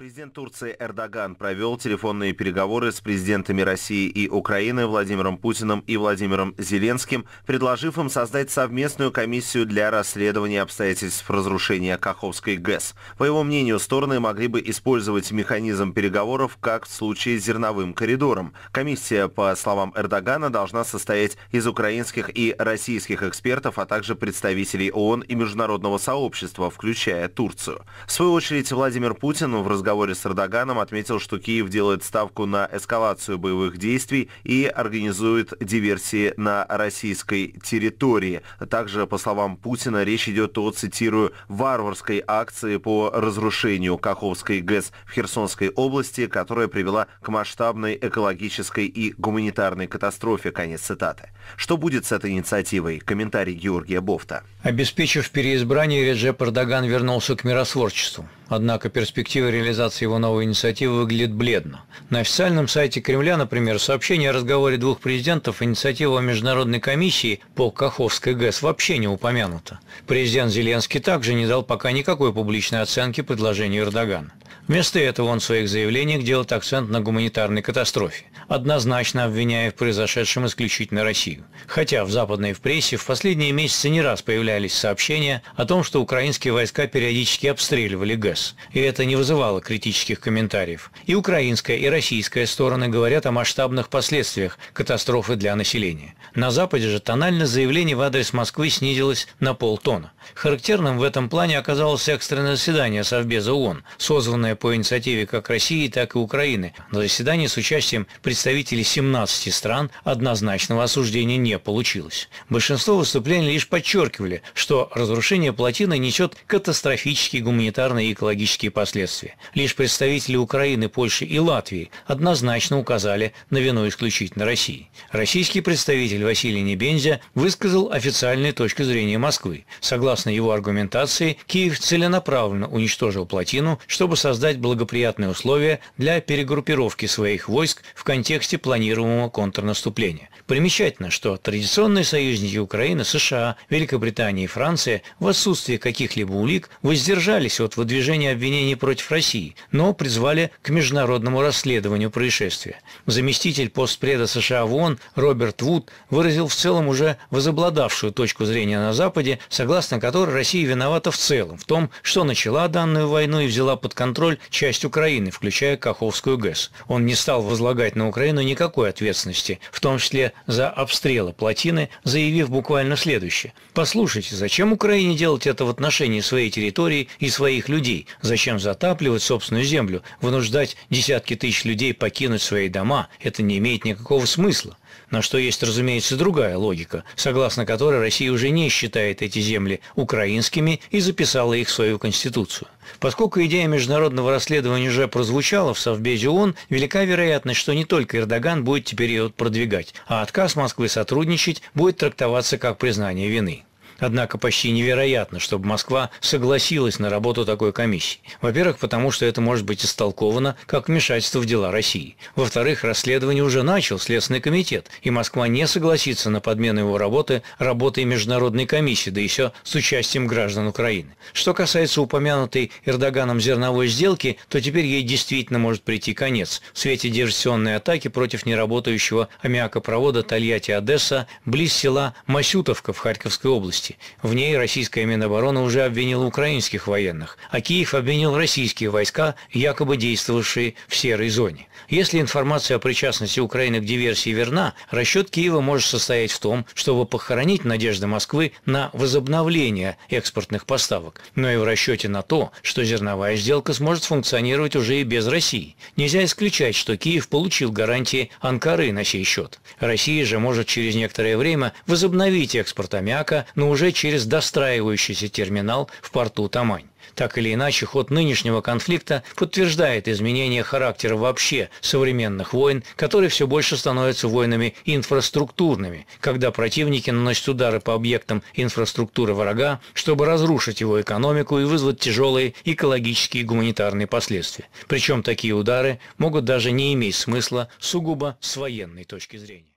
Президент Турции Эрдоган провел телефонные переговоры с президентами России и Украины Владимиром Путиным и Владимиром Зеленским, предложив им создать совместную комиссию для расследования обстоятельств разрушения Каховской ГЭС. По его мнению, стороны могли бы использовать механизм переговоров, как в случае с зерновым коридором. Комиссия, по словам Эрдогана, должна состоять из украинских и российских экспертов, а также представителей ООН и международного сообщества, включая Турцию. В свою очередь, Владимир Путин в разговоре разговоре с Эрдоганом отметил, что Киев делает ставку на эскалацию боевых действий и организует диверсии на российской территории. Также, по словам Путина, речь идет о, цитирую, варварской акции по разрушению Каховской ГЭС в Херсонской области, которая привела к масштабной экологической и гуманитарной катастрофе. Конец цитаты. Что будет с этой инициативой? Комментарий Георгия Бофта. Обеспечив переизбрание, Реджеп Эрдоган вернулся к миротворчеству. Однако перспектива реализации его новой инициативы выглядит бледно. На официальном сайте Кремля, например, сообщение о разговоре двух президентов инициатива о Международной комиссии по Каховской ГЭС вообще не упомянута. Президент Зеленский также не дал пока никакой публичной оценки предложению Эрдогана. Вместо этого он в своих заявлениях делает акцент на гуманитарной катастрофе, однозначно обвиняя в произошедшем исключительно Россию. Хотя в западной прессе в последние месяцы не раз появлялись сообщения о том, что украинские войска периодически обстреливали ГЭС. ЕС, и это не вызывало критических комментариев. И украинская, и российская стороны говорят о масштабных последствиях катастрофы для населения. На Западе же тональность заявлений в адрес Москвы снизилась на полтона. Характерным в этом плане оказалось экстренное заседание Совбеза ООН, созванное по инициативе как России, так и Украины. На заседании с участием представителей 17 стран однозначного осуждения не получилось. Большинство выступлений лишь подчеркивали, что разрушение плотины несет катастрофический гуманитарный и экологический экологические последствия. Лишь представители Украины, Польши и Латвии однозначно указали на вину исключительно России. Российский представитель Василий Небензя высказал официальную точку зрения Москвы. Согласно его аргументации, Киев целенаправленно уничтожил плотину, чтобы создать благоприятные условия для перегруппировки своих войск в контексте планируемого контрнаступления. Примечательно, что традиционные союзники Украины, США, Великобритания и Франция в отсутствие каких-либо улик воздержались от выдвижения выдвижения обвинений против России, но призвали к международному расследованию происшествия. Заместитель постпреда США в ООН Роберт Вуд выразил в целом уже возобладавшую точку зрения на Западе, согласно которой Россия виновата в целом в том, что начала данную войну и взяла под контроль часть Украины, включая Каховскую ГЭС. Он не стал возлагать на Украину никакой ответственности, в том числе за обстрелы плотины, заявив буквально следующее. «Послушайте, зачем Украине делать это в отношении своей территории и своих людей, Зачем затапливать собственную землю, вынуждать десятки тысяч людей покинуть свои дома? Это не имеет никакого смысла. На что есть, разумеется, другая логика, согласно которой Россия уже не считает эти земли украинскими и записала их в свою конституцию. Поскольку идея международного расследования уже прозвучала в Совбезе ООН, велика вероятность, что не только Эрдоган будет теперь ее продвигать, а отказ Москвы сотрудничать будет трактоваться как признание вины. Однако почти невероятно, чтобы Москва согласилась на работу такой комиссии. Во-первых, потому что это может быть истолковано как вмешательство в дела России. Во-вторых, расследование уже начал Следственный комитет, и Москва не согласится на подмену его работы работой международной комиссии, да еще с участием граждан Украины. Что касается упомянутой Эрдоганом зерновой сделки, то теперь ей действительно может прийти конец в свете диверсионной атаки против неработающего аммиакопровода Тольятти-Одесса близ села Масютовка в Харьковской области области. В ней российская Минобороны уже обвинила украинских военных, а Киев обвинил российские войска, якобы действовавшие в серой зоне. Если информация о причастности Украины к диверсии верна, расчет Киева может состоять в том, чтобы похоронить надежды Москвы на возобновление экспортных поставок, но и в расчете на то, что зерновая сделка сможет функционировать уже и без России. Нельзя исключать, что Киев получил гарантии Анкары на сей счет. Россия же может через некоторое время возобновить экспорт аммиака, но уже уже через достраивающийся терминал в порту Тамань. Так или иначе, ход нынешнего конфликта подтверждает изменение характера вообще современных войн, которые все больше становятся войнами инфраструктурными, когда противники наносят удары по объектам инфраструктуры врага, чтобы разрушить его экономику и вызвать тяжелые экологические и гуманитарные последствия. Причем такие удары могут даже не иметь смысла сугубо с военной точки зрения.